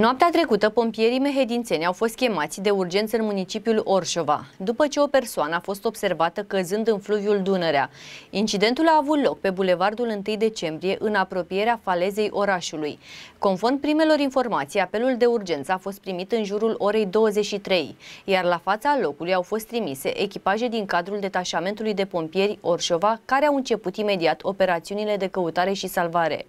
Noaptea trecută, pompierii mehedințeni au fost chemați de urgență în municipiul Orșova, după ce o persoană a fost observată căzând în fluviul Dunărea. Incidentul a avut loc pe bulevardul 1 decembrie, în apropierea falezei orașului. Conform primelor informații, apelul de urgență a fost primit în jurul orei 23, iar la fața locului au fost trimise echipaje din cadrul detașamentului de pompieri Orșova, care au început imediat operațiunile de căutare și salvare.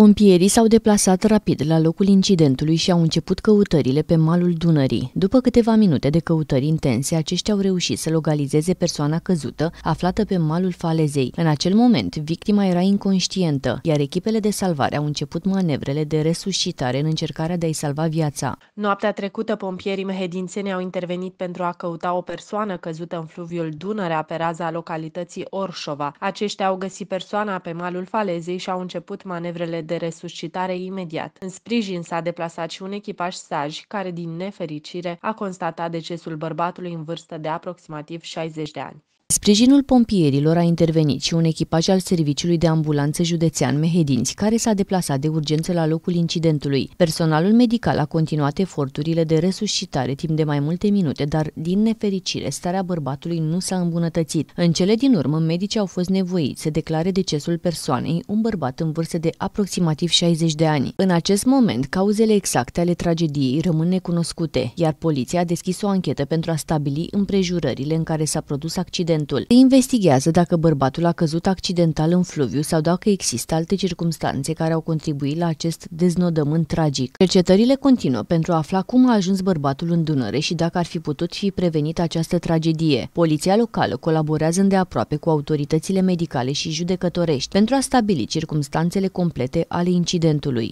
Pompierii s-au deplasat rapid la locul incidentului și au început căutările pe malul Dunării. După câteva minute de căutări intense, aceștia au reușit să localizeze persoana căzută aflată pe malul falezei. În acel moment, victima era inconștientă, iar echipele de salvare au început manevrele de resuscitare în încercarea de a-i salva viața. Noaptea trecută, pompierii mehedințeni au intervenit pentru a căuta o persoană căzută în fluviul Dunărea pe raza localității Orșova. Aceștia au găsit persoana pe malul falezei și au început manevrele de resuscitare imediat. În sprijin s-a deplasat și un echipaj saj care, din nefericire, a constatat decesul bărbatului în vârstă de aproximativ 60 de ani. Sprijinul pompierilor a intervenit și un echipaj al Serviciului de Ambulanță Județean Mehedinți, care s-a deplasat de urgență la locul incidentului. Personalul medical a continuat eforturile de resuscitare timp de mai multe minute, dar, din nefericire, starea bărbatului nu s-a îmbunătățit. În cele din urmă, medicii au fost nevoiți să declare decesul persoanei, un bărbat în vârstă de aproximativ 60 de ani. În acest moment, cauzele exacte ale tragediei rămân necunoscute, iar poliția a deschis o anchetă pentru a stabili împrejurările în care s-a produs accidentul incidentul. Se investigează dacă bărbatul a căzut accidental în fluviu sau dacă există alte circumstanțe care au contribuit la acest deznodământ tragic. Cercetările continuă pentru a afla cum a ajuns bărbatul în Dunăre și dacă ar fi putut fi prevenit această tragedie. Poliția locală colaborează îndeaproape cu autoritățile medicale și judecătorești pentru a stabili circumstanțele complete ale incidentului.